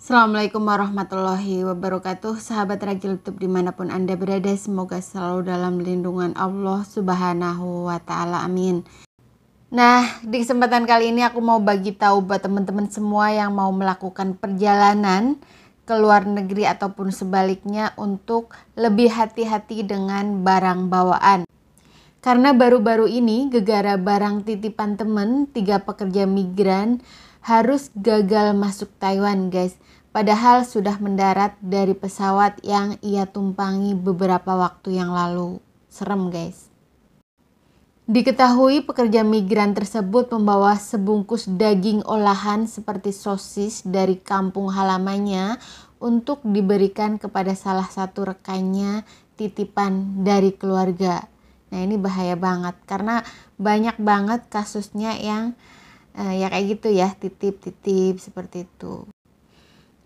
Assalamualaikum warahmatullahi wabarakatuh Sahabat Ragil Youtube dimanapun Anda berada Semoga selalu dalam lindungan Allah subhanahu wa ta'ala amin Nah di kesempatan kali ini aku mau bagi tahu buat teman-teman semua yang mau melakukan perjalanan ke luar negeri ataupun sebaliknya untuk lebih hati-hati dengan barang bawaan. Karena baru-baru ini gegara barang titipan teman, tiga pekerja migran harus gagal masuk Taiwan guys. Padahal sudah mendarat dari pesawat yang ia tumpangi beberapa waktu yang lalu. Serem guys. Diketahui pekerja migran tersebut membawa sebungkus daging olahan seperti sosis dari kampung halamannya untuk diberikan kepada salah satu rekannya titipan dari keluarga. Nah, ini bahaya banget karena banyak banget kasusnya yang uh, ya kayak gitu ya titip-titip seperti itu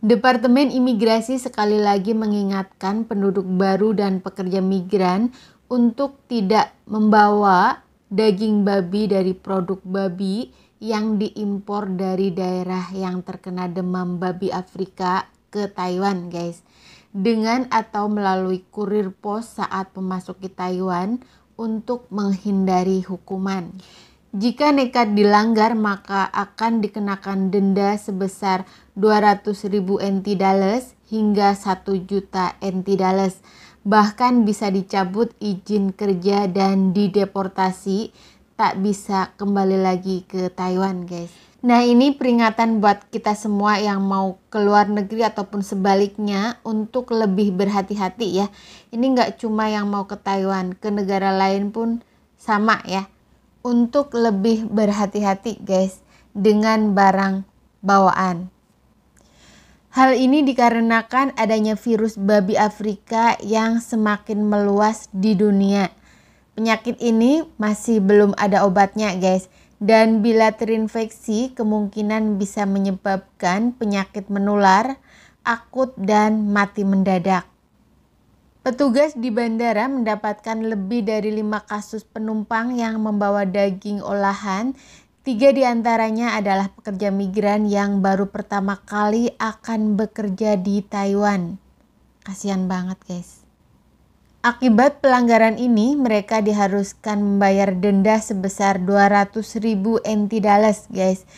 Departemen Imigrasi sekali lagi mengingatkan penduduk baru dan pekerja migran untuk tidak membawa daging babi dari produk babi yang diimpor dari daerah yang terkena demam babi Afrika ke Taiwan, guys. Dengan atau melalui kurir pos saat memasuki Taiwan untuk menghindari hukuman. Jika nekat dilanggar maka akan dikenakan denda sebesar 200.000 NT dollars hingga 1 juta NT dollars. Bahkan bisa dicabut izin kerja dan dideportasi tak bisa kembali lagi ke Taiwan, guys. Nah, ini peringatan buat kita semua yang mau ke luar negeri ataupun sebaliknya untuk lebih berhati-hati ya. Ini nggak cuma yang mau ke Taiwan, ke negara lain pun sama ya untuk lebih berhati-hati, guys, dengan barang bawaan. Hal ini dikarenakan adanya virus babi Afrika yang semakin meluas di dunia. Penyakit ini masih belum ada obatnya, guys. Dan bila terinfeksi, kemungkinan bisa menyebabkan penyakit menular, akut, dan mati mendadak. Petugas di bandara mendapatkan lebih dari lima kasus penumpang yang membawa daging olahan. Tiga di antaranya adalah pekerja migran yang baru pertama kali akan bekerja di Taiwan. Kasihan banget guys. Akibat pelanggaran ini, mereka diharuskan membayar denda sebesar 200 ribu NT dollars guys.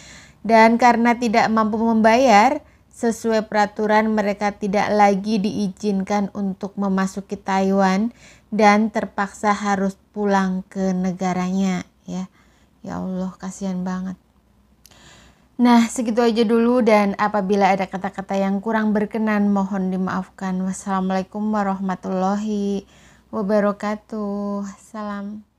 Dan karena tidak mampu membayar, Sesuai peraturan mereka tidak lagi diizinkan untuk memasuki Taiwan dan terpaksa harus pulang ke negaranya ya. Ya Allah kasihan banget. Nah, segitu aja dulu dan apabila ada kata-kata yang kurang berkenan mohon dimaafkan. Wassalamualaikum warahmatullahi wabarakatuh. Salam.